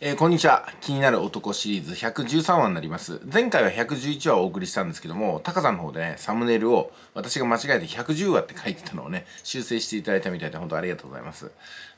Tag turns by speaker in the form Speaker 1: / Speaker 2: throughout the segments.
Speaker 1: えー、こんにちは。気になる男シリーズ113話になります。前回は111話をお送りしたんですけども、高カさんの方でね、サムネイルを私が間違えて110話って書いてたのをね、修正していただいたみたいで本当ありがとうございます。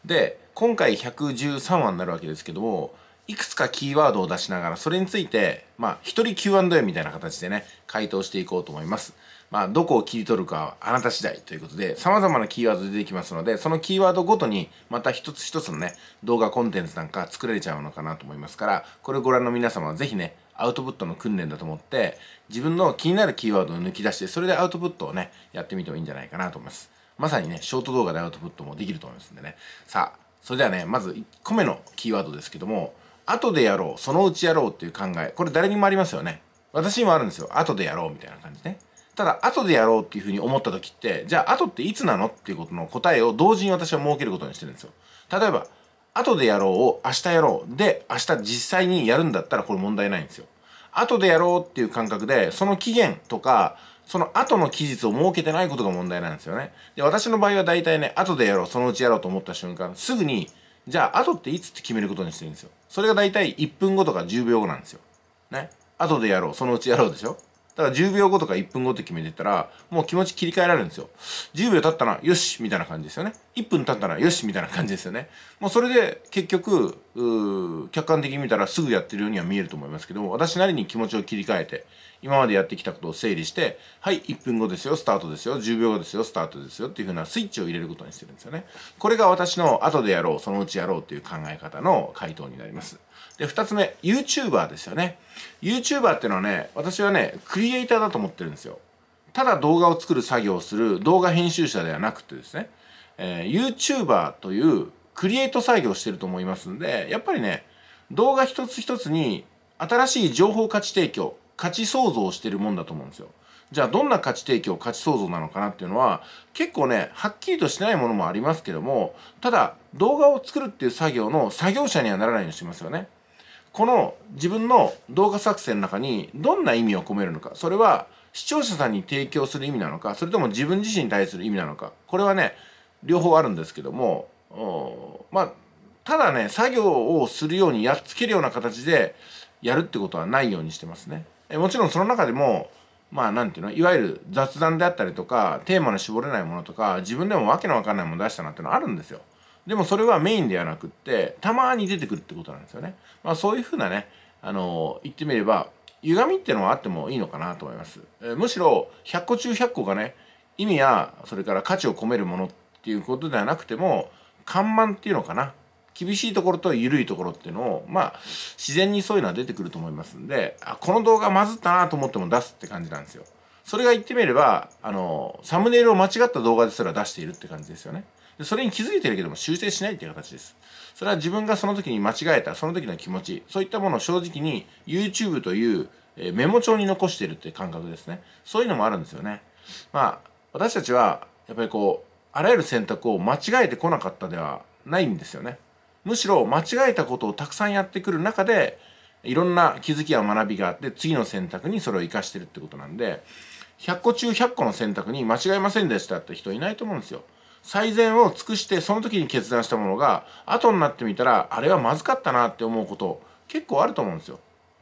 Speaker 1: で、今回113話になるわけですけども、いくつかキーワードを出しながら、それについて、まあ、一人 Q&A みたいな形でね、回答していこうと思います。まあ、どこを切り取るかはあなた次第ということで、様々なキーワード出てきますので、そのキーワードごとに、また一つ一つのね、動画コンテンツなんか作られちゃうのかなと思いますから、これをご覧の皆様はぜひね、アウトプットの訓練だと思って、自分の気になるキーワードを抜き出して、それでアウトプットをね、やってみてもいいんじゃないかなと思います。まさにね、ショート動画でアウトプットもできると思いますんでね。さあ、それではね、まず1個目のキーワードですけども、後でやろう、そのうちやろうっていう考え。これ誰にもありますよね。私にもあるんですよ。後でやろうみたいな感じね。ただ後でやろうっていうふうに思った時ってじゃあ後っていつなのっていうことの答えを同時に私は設けることにしてるんですよ例えば後でやろうを明日やろうで明日実際にやるんだったらこれ問題ないんですよ後でやろうっていう感覚でその期限とかその後の期日を設けてないことが問題なんですよねで私の場合は大体ね後でやろうそのうちやろうと思った瞬間すぐにじゃあ後っていつって決めることにしてるんですよそれが大体1分後とか10秒後なんですよね後でやろうそのうちやろうでしょだから10秒後とか1分後って決めてたら、もう気持ち切り替えられるんですよ。10秒経ったら、よしみたいな感じですよね。1分経ったら、よしみたいな感じですよね。もうそれで結局、客観的に見たらすぐやってるようには見えると思いますけども私なりに気持ちを切り替えて今までやってきたことを整理してはい1分後ですよスタートですよ10秒後ですよスタートですよっていうふうなスイッチを入れることにしてるんですよねこれが私の後でやろうそのうちやろうっていう考え方の回答になりますで2つ目 YouTuber ですよね YouTuber っていうのはね私はねクリエイターだと思ってるんですよただ動画を作る作業をする動画編集者ではなくてですね、えー、YouTuber というクリエイト作業してると思いますんで、やっぱりね、動画一つ一つに新しい情報価値提供、価値創造をしてるもんだと思うんですよ。じゃあどんな価値提供、価値創造なのかなっていうのは結構ね、はっきりとしてないものもありますけども、ただ動画を作るっていう作業の作業者にはならないようにしますよね。この自分の動画作成の中にどんな意味を込めるのか、それは視聴者さんに提供する意味なのか、それとも自分自身に対する意味なのか、これはね、両方あるんですけども、まあただね作業をするようにやっつけるような形でやるってことはないようにしてますね。えもちろんその中でもまあなんていうのいわゆる雑談であったりとかテーマの絞れないものとか自分でもわけのわかんないもの出したなってのはあるんですよ。でもそれはメインではなくってたまに出てくるってことなんですよね。まあ、そういうふうなねあの言ってみれば歪みってのはあってもいいのかなと思います。えむしろ100個中100個がね意味やそれから価値を込めるものっていうことではなくても緩慢っていうのかな厳しいところと緩いところっていうのをまあ自然にそういうのは出てくると思いますんであこの動画まずったなと思っても出すって感じなんですよそれが言ってみればあのサムネイルを間違った動画ですら出しているって感じですよねそれに気づいてるけども修正しないっていう形ですそれは自分がその時に間違えたその時の気持ちそういったものを正直に YouTube というメモ帳に残しているって感覚ですねそういうのもあるんですよねまあ私たちはやっぱりこうあらゆる選択を間違えてこなかったではないんですよね。むしろ間違えたことをたくさんやってくる中でいろんな気づきや学びがあって次の選択にそれを生かしてるってことなんで100個中100個の選択に間違えませんでしたって人いないと思うんですよ。最善を尽くしてその時に決断したものが後になってみたらあれはまずかったなって思うこと結構あると思うんですよ。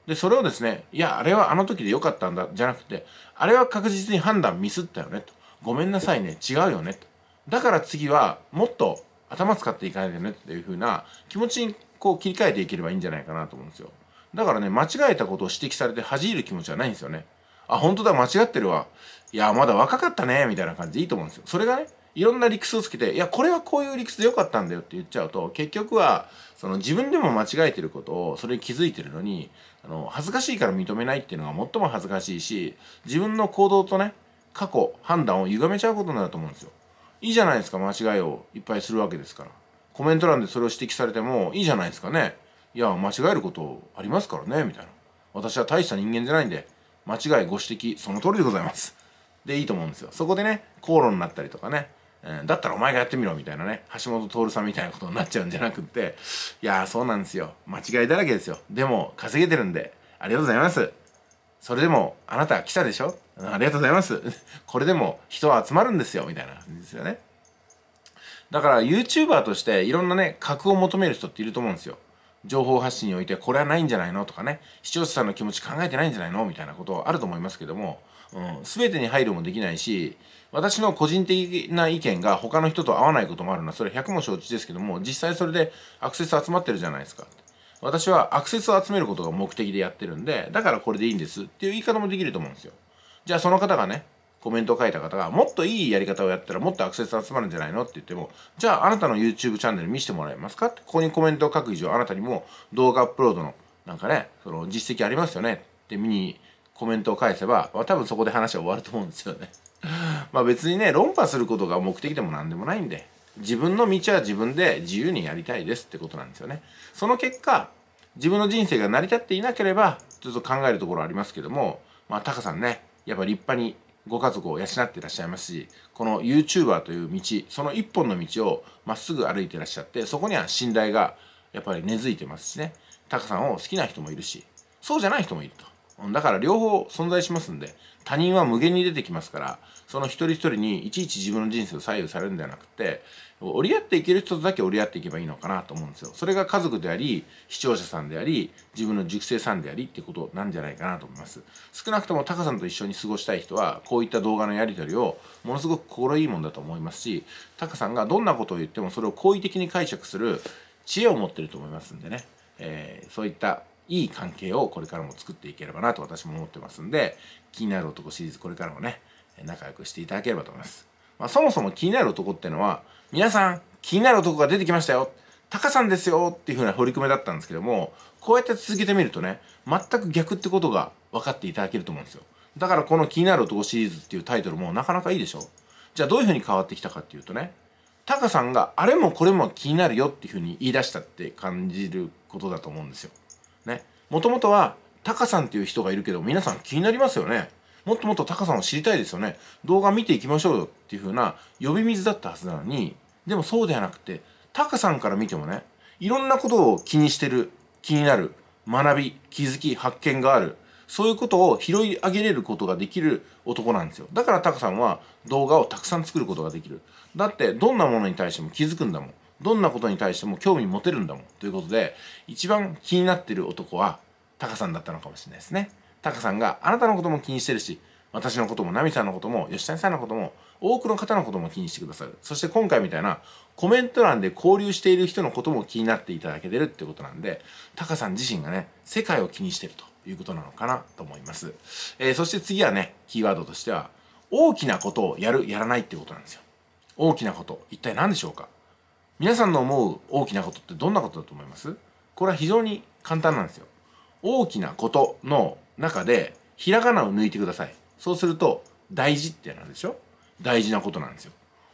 Speaker 1: でそれをですねいやあれはあの時で良かったんだじゃなくてあれは確実に判断ミスったよねとごめんなさいね違うよねとだから次はもっと頭使っていかないでねっていう風な気持ちにこう切り替えていければいいんじゃないかなと思うんですよ。だからね、間違えたことを指摘されて恥じる気持ちはないんですよね。あ、本当だ、間違ってるわ。いや、まだ若かったね、みたいな感じでいいと思うんですよ。それがね、いろんな理屈をつけて、いや、これはこういう理屈でよかったんだよって言っちゃうと、結局は、その自分でも間違えてることを、それに気づいてるのに、あの、恥ずかしいから認めないっていうのが最も恥ずかしいし、自分の行動とね、過去、判断を歪めちゃうことになると思うんですよ。いいじゃないですか間違いをいっぱいするわけですからコメント欄でそれを指摘されてもいいじゃないですかねいや間違えることありますからねみたいな私は大した人間じゃないんで間違いご指摘その通りでございますでいいと思うんですよそこでね口論になったりとかね、えー、だったらお前がやってみろみたいなね橋本徹さんみたいなことになっちゃうんじゃなくっていやそうなんですよ間違いだらけですよでも稼げてるんでありがとうございますそれでもあなた来たでしょありがとうございます これでも人は集まるんですよみたいな感じですよねだから YouTuber としていろんなね格を求める人っていると思うんですよ情報発信においてこれはないんじゃないのとかね視聴者さんの気持ち考えてないんじゃないのみたいなことあると思いますけども、うん、全てに配慮もできないし私の個人的な意見が他の人と合わないこともあるのはそれ100も承知ですけども実際それでアクセス集まってるじゃないですか私はアクセスを集めることが目的でやってるんで、だからこれでいいんですっていう言い方もできると思うんですよ。じゃあその方がね、コメントを書いた方が、もっといいやり方をやったらもっとアクセス集まるんじゃないのって言っても、じゃああなたの YouTube チャンネル見せてもらえますかって、ここにコメントを書く以上、あなたにも動画アップロードの、なんかね、その実績ありますよねって見にコメントを返せば、まあ、多分そこで話は終わると思うんですよね。まあ別にね、論破することが目的でも何でもないんで、自分の道は自分で自由にやりたいですってことなんですよね。その結果、自分の人生が成り立っていなければ、ちょっと考えるところありますけども、まあ、タカさんね、やっぱ立派にご家族を養ってらっしゃいますし、この YouTuber という道、その一本の道をまっすぐ歩いてらっしゃって、そこには信頼がやっぱり根付いてますしね、タカさんを好きな人もいるし、そうじゃない人もいると。だから両方存在しますんで、他人は無限に出てきますから、その一人一人にいちいち自分の人生を左右されるんではなくて折り合っていける人とだけ折り合っていけばいいのかなと思うんですよそれが家族であり視聴者さんであり自分の熟成さんでありってことなんじゃないかなと思います少なくともタカさんと一緒に過ごしたい人はこういった動画のやり取りをものすごく心いいもんだと思いますしタカさんがどんなことを言ってもそれを好意的に解釈する知恵を持ってると思いますんでね、えー、そういったいい関係をこれからも作っていければなと私も思ってますんで気になる男シリーズこれからもね仲良くしていただければと思います。まあ、そもそも気になる男ってのは、皆さん、気になる男が出てきましたよ。タカさんですよっていう風な取り組みだったんですけども、こうやって続けてみるとね、全く逆ってことが分かっていただけると思うんですよ。だからこの気になる男シリーズっていうタイトルもなかなかいいでしょじゃあどういう風に変わってきたかっていうとね、タカさんがあれもこれも気になるよっていう風に言い出したって感じることだと思うんですよ。ね。もともとは、タカさんっていう人がいるけど、皆さん気になりますよね。もっともっとタさんを知りたいですよね動画見ていきましょうよっていう風な呼び水だったはずなのにでもそうではなくてタカさんから見てもねいろんなことを気にしてる気になる学び気づき発見があるそういうことを拾い上げれることができる男なんですよ。だからタカさんは動画をたくさん作ることができる。だってどんなものに対しても気づくんだもん。どんなことに対しても興味持てるんだもん。ということで、一番気になってる男はタカさんだったのかもしれないですね。タカさんがあなたのことも気にしてるし、私のこともナミさんのことも吉谷さんのことも多くの方のことも気にしてくださる。そして今回みたいなコメント欄で交流している人のことも気になっていただけてるってことなんで、タカさん自身がね、世界を気にしてるということなのかなと思います。えー、そして次はね、キーワードとしては、大きなことをやる、やらないってことなんですよ。大きなこと、一体何でしょうか皆さんの思う大きなことってどんなことだと思いますこれは非常に簡単なんですよ。大きなことの中でひらがなを抜いてくださいそうすると大事ってなるでしょ大事なことなんですよ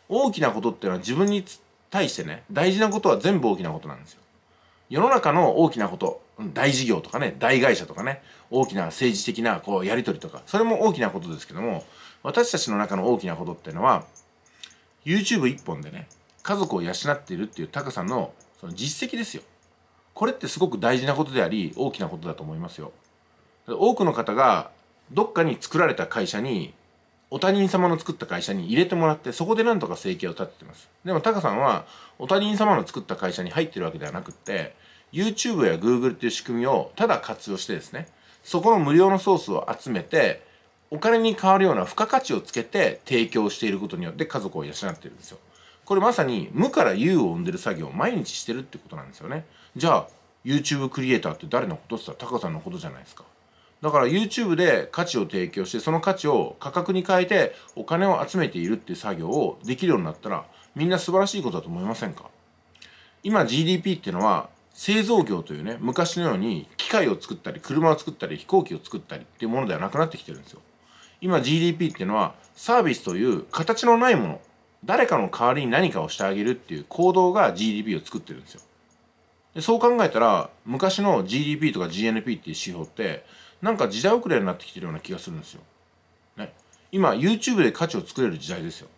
Speaker 1: 大きなことっていうのは自分に対してね大事なことは全部大きなことなんですよ世の中の大きなこと大事業とかね大会社とかね大きな政治的なこうやり取りとかそれも大きなことですけども私たちの中の大きなことっていうのは YouTube 一本でね家族を養っているっていうタカさんのその実績ですよこれってすごく大事なことであり大きなことだと思いますよ多くの方がどっかに作られた会社にお他人様の作った会社に入れてもらってそこでなんとか生計を立ててますでもタカさんはお他人様の作った会社に入ってるわけではなくって YouTube や Google っていう仕組みをただ活用してですねそこの無料のソースを集めてお金に変わるような付加価値をつけて提供していることによって家族を養ってるんですよこれまさに無から有を生んでる作業を毎日してるってことなんですよねじゃあ YouTube クリエイターって誰のことって言ったらタカさんのことじゃないですかだから YouTube で価値を提供してその価値を価格に変えてお金を集めているっていう作業をできるようになったらみんな素晴らしいことだと思いませんか今 GDP っていうのは製造業というね昔のように機械を作ったり車を作ったり飛行機を作ったりっていうものではなくなってきてるんですよ今 GDP っていうのはサービスという形のないもの誰かの代わりに何かをしてあげるっていう行動が GDP を作ってるんですよでそう考えたら昔の GDP とか GNP っていう指標ってなんか時代遅れになってきてるような気がするんですよ。ね、今 YouTube で価値を作れる時代ですよ。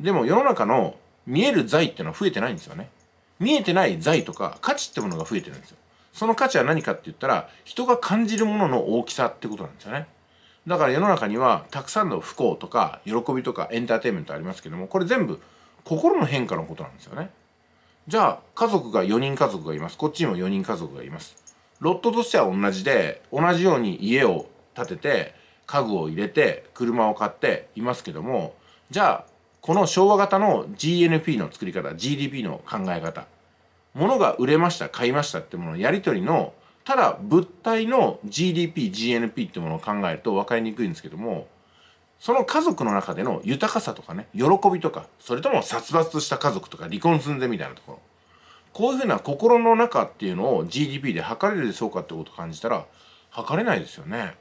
Speaker 1: でも世の中の見える財ってのは増えてないんですよね。見えてない財とか価値ってものが増えてるんですよ。その価値は何かって言ったら人が感じるものの大きさってことなんですよね。だから世の中にはたくさんの不幸とか喜びとかエンターテインメントありますけどもこれ全部心の変化のことなんですよね。じゃあ家族が4人家族がいます。こっちにも4人家族がいます。ロットとしては同じで同じように家を建てて家具を入れて車を買っていますけどもじゃあこの昭和型の GNP の作り方 GDP の考え方物が売れました買いましたってものやり取りのただ物体の GDPGNP ってものを考えると分かりにくいんですけどもその家族の中での豊かさとかね喜びとかそれとも殺伐とした家族とか離婚寸前みたいなところこういうふうな心の中っていうのを GDP で測れるでしょうかってことを感じたら測れないですよね。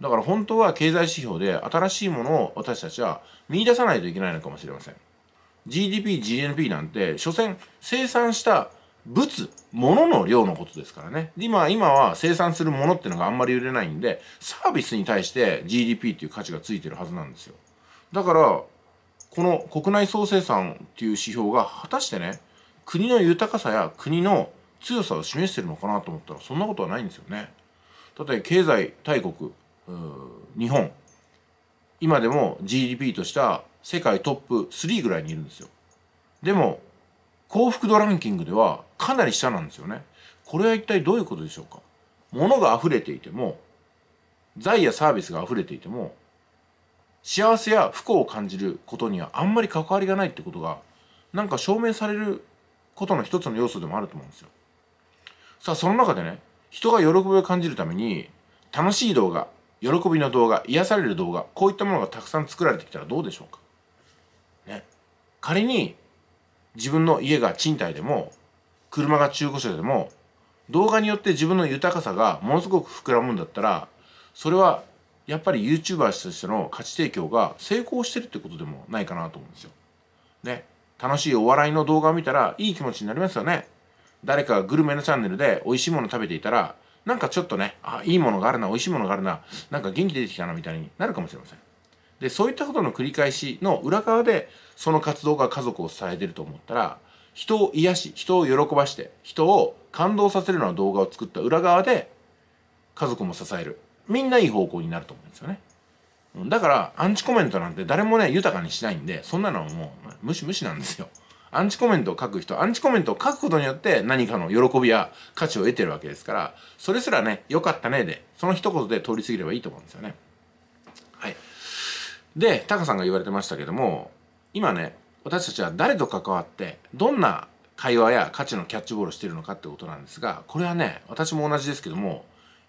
Speaker 1: だから本当は経済指標で新しいものを私たちは見出さないといけないのかもしれません。GDP、GNP なんて、所詮生産した物、物の量のことですからね。今、今は生産するものっていうのがあんまり売れないんで、サービスに対して GDP っていう価値がついてるはずなんですよ。だから、この国内総生産っていう指標が果たしてね、国の豊かさや国の強さを示してるのかなと思ったらそんなことはないんですよね。例えば経済大国日本今でも GDP とした世界トップ3ぐらいにいるんですよ。でも幸福度ランキングではかなり下なんですよね。これは一体どういうことでしょうか物が溢れていても財やサービスが溢れていても幸せや不幸を感じることにはあんまり関わりがないってことがなんか証明されることの一つの要素でもあると思うんですよ。さあその中でね人が喜びを感じるために楽しい動画喜びの動画癒される動画こういったものがたくさん作られてきたらどうでしょうか。ね、仮に自分の家が賃貸でも車が中古車でも動画によって自分の豊かさがものすごく膨らむんだったらそれはやっぱり YouTuber としての価値提供が成功してるってことでもないかなと思うんですよ。ね。楽しいお笑いの動画を見たらいい気持ちになりますよね。誰かがグルメのチャンネルで美味しいもの食べていたら、なんかちょっとね、あ、いいものがあるな、美味しいものがあるな、なんか元気出てきたな、みたいになるかもしれません。で、そういったことの繰り返しの裏側で、その活動が家族を支えてると思ったら、人を癒し、人を喜ばして、人を感動させるような動画を作った裏側で、家族も支える。みんないい方向になると思うんですよね。だからアンチコメントなんて誰もね豊かにしないんでそんなのはもう無視無視なんですよアンチコメントを書く人アンチコメントを書くことによって何かの喜びや価値を得てるわけですからそれすらね良かったねでその一言で通り過ぎればいいと思うんですよねはいでタカさんが言われてましたけども今ね私たちは誰と関わってどんな会話や価値のキャッチボールをしているのかってことなんですがこれはね私も同じですけども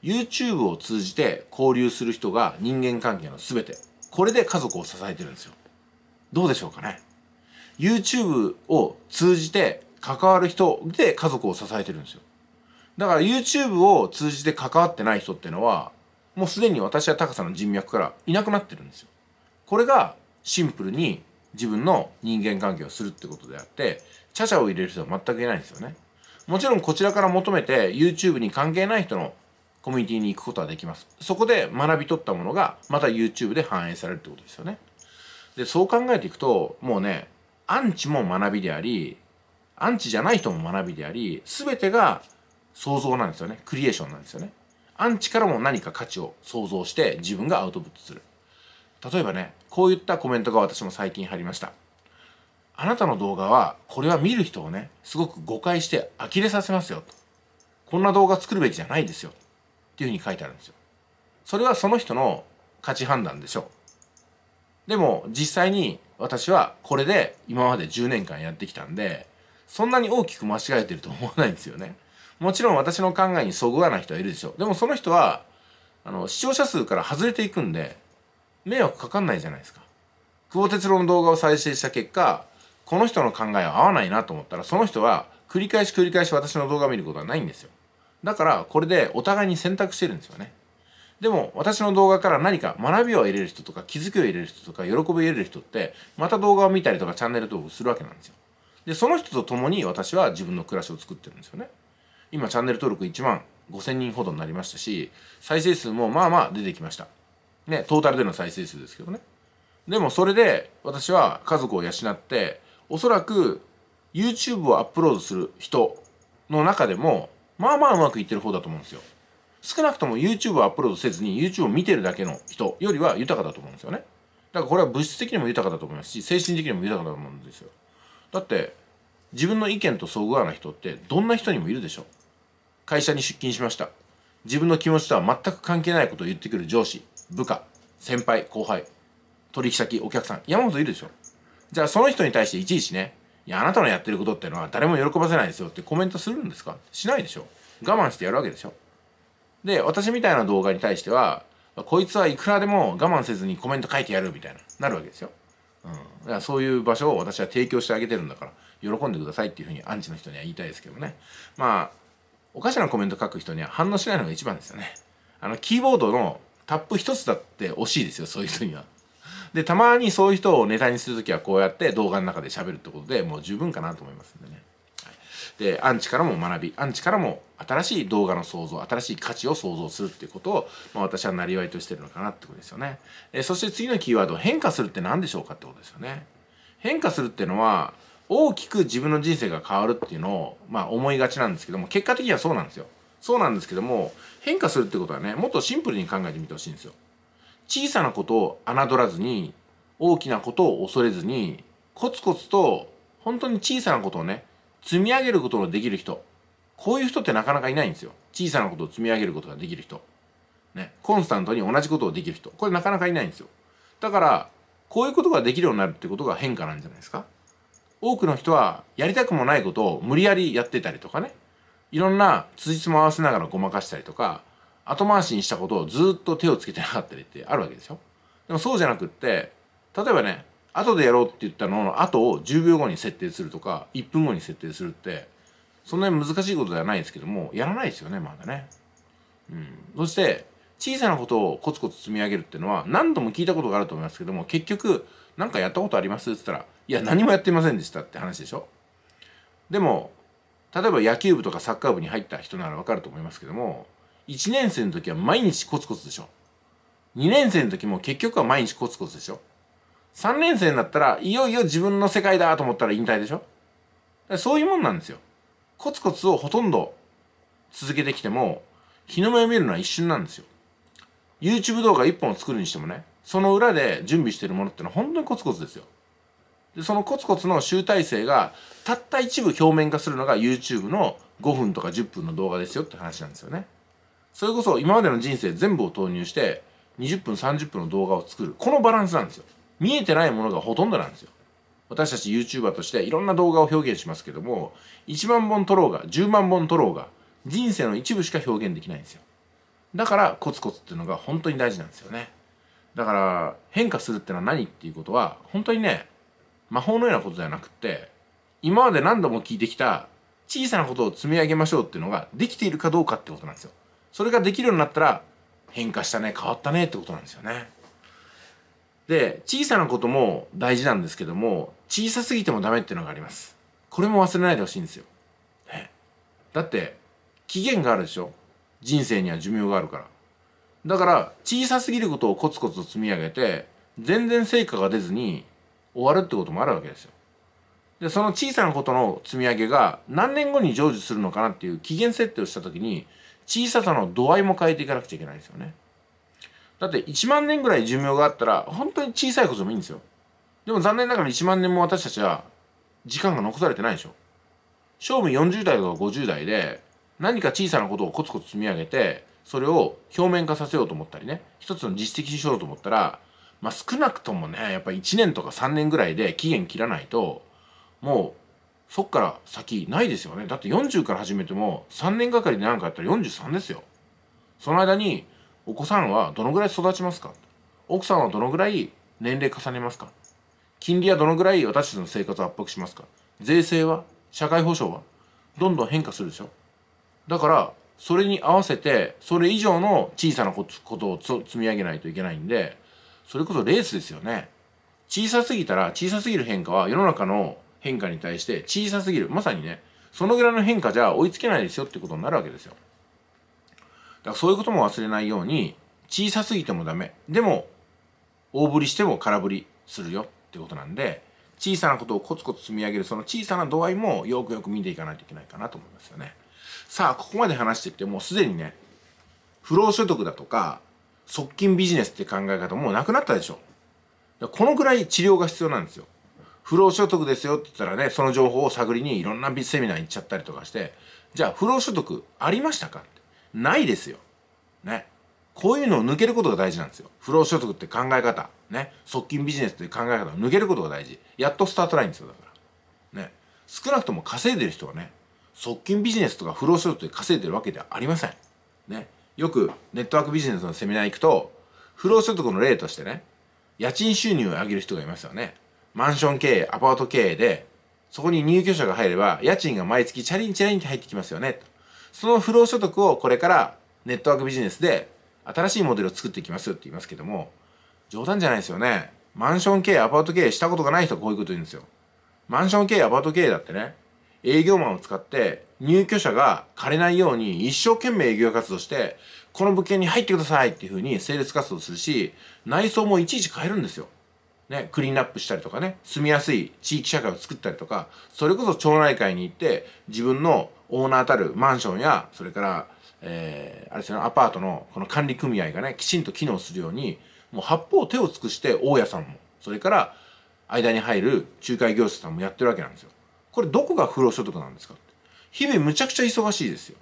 Speaker 1: YouTube を通じて交流する人が人間関係の全てこれで家族を支えてるんですよどうでしょうかね YouTube を通じて関わる人で家族を支えてるんですよだから YouTube を通じて関わってない人ってのはもうすでに私は高さの人脈からいなくなってるんですよこれがシンプルに自分の人間関係をするってことであってちゃちゃを入れる人は全くいないんですよねもちろんこちらから求めて YouTube に関係ない人のコミュニティに行くことはできます。そこで学び取ったものがまた YouTube で反映されるってことですよね。で、そう考えていくと、もうね、アンチも学びであり、アンチじゃない人も学びであり、全てが想像なんですよね。クリエーションなんですよね。アンチからも何か価値を想像して自分がアウトプットする。例えばね、こういったコメントが私も最近入りました。あなたの動画は、これは見る人をね、すごく誤解して呆れさせますよと。こんな動画作るべきじゃないですよ。っていうふうに書いてあるんですよ。それはその人の価値判断でしょう。でも実際に私はこれで今まで10年間やってきたんでそんなに大きく間違えてると思わないんですよね。もちろん私の考えにそぐわない人はいるでしょう。でもその人はあの視聴者数から外れていくんで迷惑かかんないじゃないですか。久保哲郎の動画を再生した結果この人の考えは合わないなと思ったらその人は繰り返し繰り返し私の動画を見ることはないんですよ。だからこれでお互いに選択してるんですよねでも私の動画から何か学びを得れる人とか気づきを得れる人とか喜びを得れる人ってまた動画を見たりとかチャンネル登録するわけなんですよでその人と共に私は自分の暮らしを作ってるんですよね今チャンネル登録1万5000人ほどになりましたし再生数もまあまあ出てきましたねトータルでの再生数ですけどねでもそれで私は家族を養っておそらく YouTube をアップロードする人の中でもまあまあうまくいってる方だと思うんですよ少なくとも YouTube をアップロードせずに YouTube を見てるだけの人よりは豊かだと思うんですよねだからこれは物質的にも豊かだと思いますし精神的にも豊かだと思うんですよだって自分の意見と遭遇わな人ってどんな人にもいるでしょ会社に出勤しました自分の気持ちとは全く関係ないことを言ってくる上司部下先輩後輩取引先お客さん山ほどいるでしょじゃあその人に対していちいちねいやあなたのやってることってのは誰も喜ばせないですよってコメントするんですかしないでしょ我慢してやるわけでしょで私みたいな動画に対してはこいつはいくらでも我慢せずにコメント書いてやるみたいななるわけですよ、うん、だからそういう場所を私は提供してあげてるんだから喜んでくださいっていうふうにアンチの人には言いたいですけどねまあおかしなコメント書く人には反応しないのが一番ですよねあのキーボードのタップ一つだって惜しいですよそういう人にはでたまにそういう人をネタにする時はこうやって動画の中で喋るってことでもう十分かなと思いますんでね。でアンチからも学びアンチからも新しい動画の創造新しい価値を創造するっていうことを、まあ、私はなりわいとしてるのかなってことですよねえそして次のキーワード変化するって何でしょうかってことですよね変化するっていうのは大きく自分の人生が変わるっていうのを、まあ、思いがちなんですけども結果的にはそうなんですよそうなんですけども変化するってことはねもっとシンプルに考えてみてほしいんですよ小さなことを侮らずに大きなことを恐れずにコツコツと本当に小さなことをね積み上げることのできる人こういう人ってなかなかいないんですよ小さなことを積み上げることができる人ねコンスタントに同じことをできる人これなかなかいないんですよだからこういうことができるようになるってことが変化なんじゃないですか多くの人はやりたくもないことを無理やりやってたりとかねいろんな辻褄合わせながらごまかしたりとか後回しにしたことをずっと手をつけてなかったりってあるわけですよ。でもそうじゃなくって例えばね後でやろうって言ったのの後を10秒後に設定するとか1分後に設定するってそんなに難しいことではないですけどもやらないですよねまだね。うん、そして小さなことをコツコツ積み上げるっていうのは何度も聞いたことがあると思いますけども結局何かやったことありますって言ったらいや何もやってませんでしたって話でしょ。でも例えば野球部とかサッカー部に入った人ならわかると思いますけども1年生の時は毎日コツコツでしょ。2年生の時も結局は毎日コツコツでしょ。3年生になったら、いよいよ自分の世界だと思ったら引退でしょ。そういうもんなんですよ。コツコツをほとんど続けてきても、日の目を見るのは一瞬なんですよ。YouTube 動画1本を作るにしてもね、その裏で準備してるものってのは本当にコツコツですよ。で、そのコツコツの集大成が、たった一部表面化するのが YouTube の5分とか10分の動画ですよって話なんですよね。それこそ今までの人生全部を投入して20分30分の動画を作るこのバランスなんですよ見えてないものがほとんどなんですよ私たち YouTuber としていろんな動画を表現しますけども1万本撮ろうが10万本撮ろうが人生の一部しか表現できないんですよだからコツコツっていうのが本当に大事なんですよねだから変化するってのは何っていうことは本当にね魔法のようなことではなくって今まで何度も聞いてきた小さなことを積み上げましょうっていうのができているかどうかってことなんですよそれができるようになったら変化したね変わったねってことなんですよね。で小さなことも大事なんですけども小さすぎてもダメっていうのがあります。これも忘れないでほしいんですよ。ね、だって期限があるでしょ人生には寿命があるから。だから小さすぎることをコツコツと積み上げて全然成果が出ずに終わるってこともあるわけですよ。でその小さなことの積み上げが何年後に成就するのかなっていう期限設定をした時に小ささの度合いも変えていかなくちゃいけないですよね。だって1万年ぐらい寿命があったら本当に小さいことでもいいんですよ。でも残念ながら1万年も私たちは時間が残されてないでしょ。勝負40代とか50代で何か小さなことをコツコツ積み上げてそれを表面化させようと思ったりね一つの実績にしようと思ったらまあ少なくともねやっぱ1年とか3年ぐらいで期限切らないともうそっから先ないですよねだって40から始めても3年がかりで何かやったら43ですよその間にお子さんはどのぐらい育ちますか奥さんはどのぐらい年齢重ねますか金利はどのぐらい私たちの生活を圧迫しますか税制は社会保障はどんどん変化するでしょだからそれに合わせてそれ以上の小さなことを積み上げないといけないんでそれこそレースですよね小さすぎたら小さすぎる変化は世の中の変化に対して小さすぎるまさにねそのぐらいの変化じゃ追いつけないですよってことになるわけですよだからそういうことも忘れないように小さすぎてもダメでも大振りしても空振りするよってことなんで小さなことをコツコツ積み上げるその小さな度合いもよくよく見ていかないといけないかなと思いますよねさあここまで話してってもうすでにね不労所得だとか側近ビジネスって考え方もうなくなったでしょこのくらい治療が必要なんですよ不労所得ですよって言ったらねその情報を探りにいろんなセミナー行っちゃったりとかしてじゃあ不労所得ありましたかってないですよ。ね。こういうのを抜けることが大事なんですよ。不労所得って考え方。ね。側近ビジネスっていう考え方を抜けることが大事。やっとスタートラインですよ、だから。ね。少なくとも稼いでる人はね、側近ビジネスとか不労所得で稼いでるわけではありません。ね。よくネットワークビジネスのセミナー行くと、不労所得の例としてね、家賃収入を上げる人がいますよね。マンション経営、アパート経営で、そこに入居者が入れば、家賃が毎月チャリンチャリンって入ってきますよね。その不労所得をこれからネットワークビジネスで新しいモデルを作っていきますって言いますけども、冗談じゃないですよね。マンション経営、アパート経営したことがない人はこういうこと言うんですよ。マンション経営、アパート経営だってね、営業マンを使って入居者が枯れないように一生懸命営業活動して、この物件に入ってくださいっていうふうに整列活動するし、内装もいちいち変えるんですよ。ね、クリーンアップしたりとかね住みやすい地域社会を作ったりとかそれこそ町内会に行って自分のオーナーたるマンションやそれから、えー、あれですねアパートのこの管理組合がねきちんと機能するようにもう八方手を尽くして大家さんもそれから間に入る仲介業者さんもやってるわけなんですよ。これどこが不労所得なんですか日々むちゃくちゃ忙しいですよ。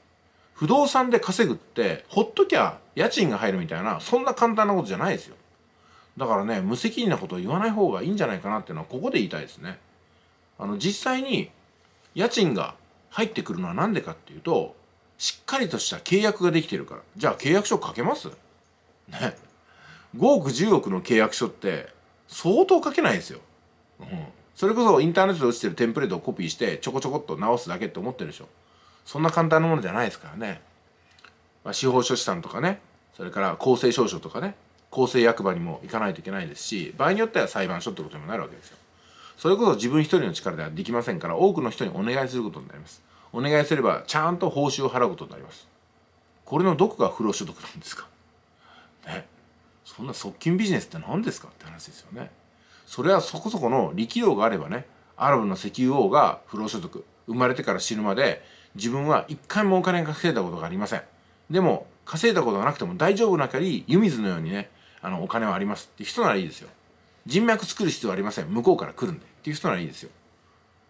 Speaker 1: 不動産で稼ぐってほっときゃ家賃が入るみたいなそんな簡単なことじゃないですよ。だからね無責任なことを言わない方がいいんじゃないかなっていうのはここで言いたいですね。あの実際に家賃が入ってくるのは何でかっていうとしっかりとした契約ができてるからじゃあ契約書書けますね5億10億の契約書って相当書けないですよ、うん、それこそインターネットで落ちてるテンプレートをコピーしてちょこちょこっと直すだけって思ってるでしょそんな簡単なものじゃないですからね、まあ、司法書士さんとかねそれから公正証書とかね公正役場にも行かないといけないですし場合によっては裁判所ってことにもなるわけですよそれこそ自分一人の力ではできませんから多くの人にお願いすることになりますお願いすればちゃんと報酬を払うことになりますこれのどこが不労所得なんですかねそんな側近ビジネスって何ですかって話ですよねそれはそこそこの力量があればねアラブの石油王が不労所得生まれてから死ぬまで自分は一回もお金稼いだことがありませんでも稼いだことがなくても大丈夫なかり湯水のようにねあのお金はありますって人ならいいですよ人脈作る必要はありません向こうから来るんでっていう人ならいいですよ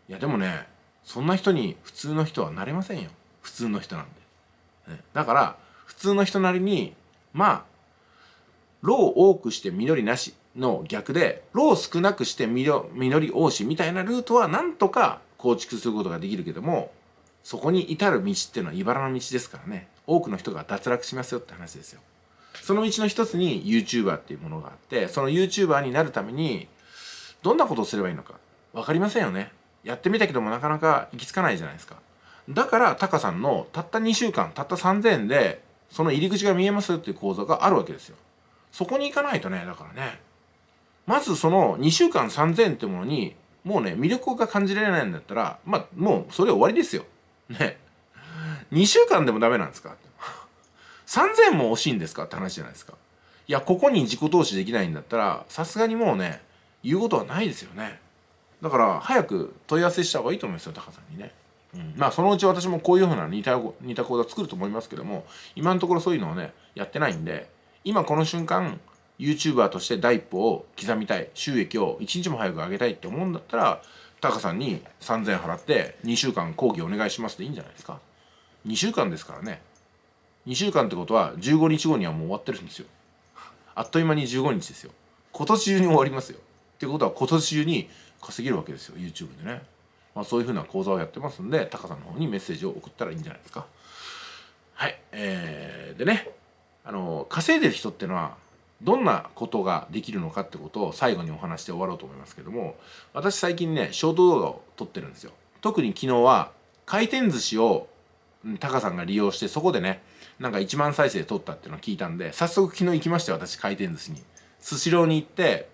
Speaker 1: いやでもねそんな人に普通の人はなれませんよ普通の人なんで、ね、だから普通の人なりにまあロ多くして緑なしの逆でロを少なくして緑多しみたいなルートはなんとか構築することができるけどもそこに至る道っていうのは茨の道ですからね多くの人が脱落しますよって話ですよ。そのうちの一つに YouTuber っていうものがあってその YouTuber になるためにどんなことをすればいいのか分かりませんよねやってみたけどもなかなか行き着かないじゃないですかだからタカさんのたった2週間たった3000円でその入り口が見えますっていう講座があるわけですよそこに行かないとねだからねまずその2週間3000円ってものにもうね魅力が感じられないんだったらまあもうそれ終わりですよね2週間でもダメなんですか3000も惜しいんですかって話じゃないですか。いや、ここに自己投資できないんだったら、さすがにもうね、言うことはないですよね。だから、早く問い合わせした方がいいと思いますよ、タカさんにね。うん、まあ、そのうち私もこういうふうな似た似た講座作ると思いますけども、今のところそういうのをね、やってないんで、今この瞬間、YouTuber として第一歩を刻みたい、収益を一日も早く上げたいって思うんだったら、タカさんに3000円払って2週間講義お願いしますでいいんじゃないですか。2週間ですからね。2週間ってことは15日後にはもう終わってるんですよあっという間に15日ですよ今年中に終わりますよってことは今年中に稼げるわけですよ YouTube でね、まあ、そういうふうな講座をやってますんでタカさんの方にメッセージを送ったらいいんじゃないですかはいえー、でねあの稼いでる人ってのはどんなことができるのかってことを最後にお話して終わろうと思いますけども私最近ねショート動画を撮ってるんですよ特に昨日は回転寿司をタカさんが利用してそこでねなんか1万再生取ったっていうのを聞いたんで早速昨日行きまして、私回転寿司にスシローに行って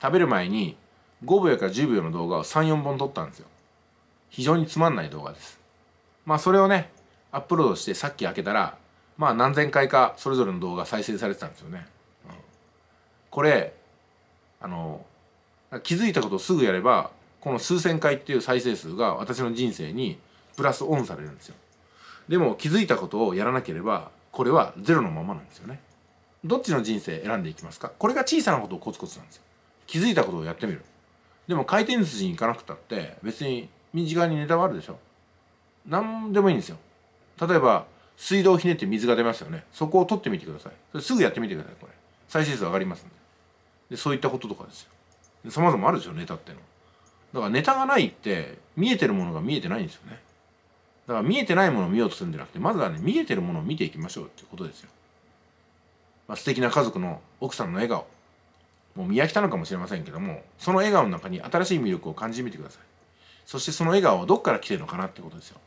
Speaker 1: 食べる前に5秒から10秒の動画を34本撮ったんですよ非常につまんない動画ですまあそれをねアップロードしてさっき開けたらまあ何千回かそれぞれの動画再生されてたんですよね、うん、これあの気づいたことをすぐやればこの数千回っていう再生数が私の人生にプラスオンされるんですよでも気づいたことをやらなければこれはゼロのままなんですよねどっちの人生選んでいきますかこれが小さなことをコツコツなんですよ気づいたことをやってみるでも回転筋に行かなくたって別に身近にネタはあるでしょ何でもいいんですよ例えば水道をひねって水が出ますよねそこを取ってみてくださいそれすぐやってみてくださいこれ再生数上がりますんででそういったこととかですよ様々あるでしょネタってのだからネタがないって見えてるものが見えてないんですよねだから見えてないものを見ようとするんじゃなくてまずはね見えてるものを見ていきましょうっていうことですよ、まあ、素敵な家族の奥さんの笑顔もう見飽きたのかもしれませんけどもその笑顔の中に新しい魅力を感じてみてくださいそしてその笑顔はどっから来てるのかなってことですよ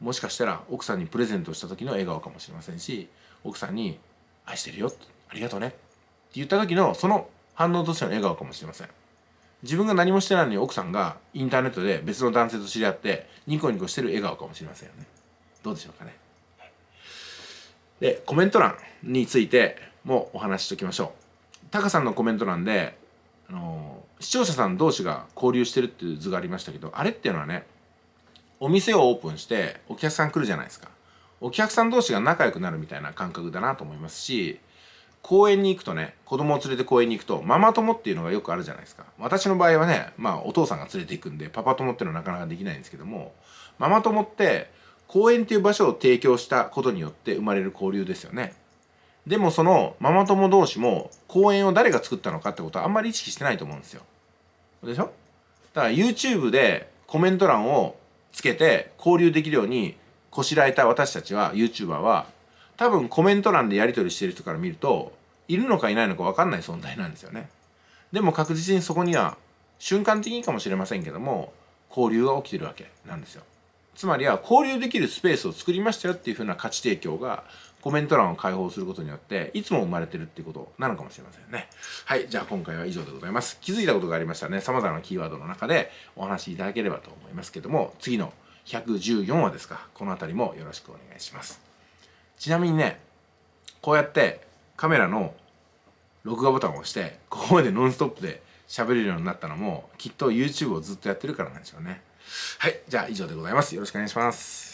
Speaker 1: もしかしたら奥さんにプレゼントした時の笑顔かもしれませんし奥さんに「愛してるよ」「ありがとうね」って言った時のその反応としての笑顔かもしれません自分が何もしてないのに奥さんがインターネットで別の男性と知り合ってニコニコしてる笑顔かもしれませんよねどうでしょうかねでコメント欄についてもお話ししときましょうタカさんのコメント欄であのー、視聴者さん同士が交流してるっていう図がありましたけどあれっていうのはねお店をオープンしてお客さん来るじゃないですかお客さん同士が仲良くなるみたいな感覚だなと思いますし公園に行くとね子供を連れて公園に行くとママ友っていうのがよくあるじゃないですか私の場合はねまあお父さんが連れて行くんでパパ友っていうのはなかなかできないんですけどもママ友って公園っていう場所を提供したことによって生まれる交流ですよねでもそのママ友同士も公園を誰が作ったのかってことはあんまり意識してないと思うんですよでしょだから YouTube でコメント欄をつけて交流できるようにこしらえた私たちは YouTuber は多分コメント欄でやり取りしてる人から見るといるのかいないのか分かんない存在なんですよねでも確実にそこには瞬間的にかもしれませんけども交流が起きてるわけなんですよつまりは交流できるスペースを作りましたよっていうふうな価値提供がコメント欄を開放することによっていつも生まれてるっていうことなのかもしれませんねはいじゃあ今回は以上でございます気づいたことがありましたらね様々なキーワードの中でお話しいただければと思いますけども次の114話ですかこの辺りもよろしくお願いしますちなみにねこうやってカメラの録画ボタンを押してここまでノンストップで喋れるようになったのもきっと YouTube をずっとやってるからなんでしょうねはいじゃあ以上でございますよろしくお願いします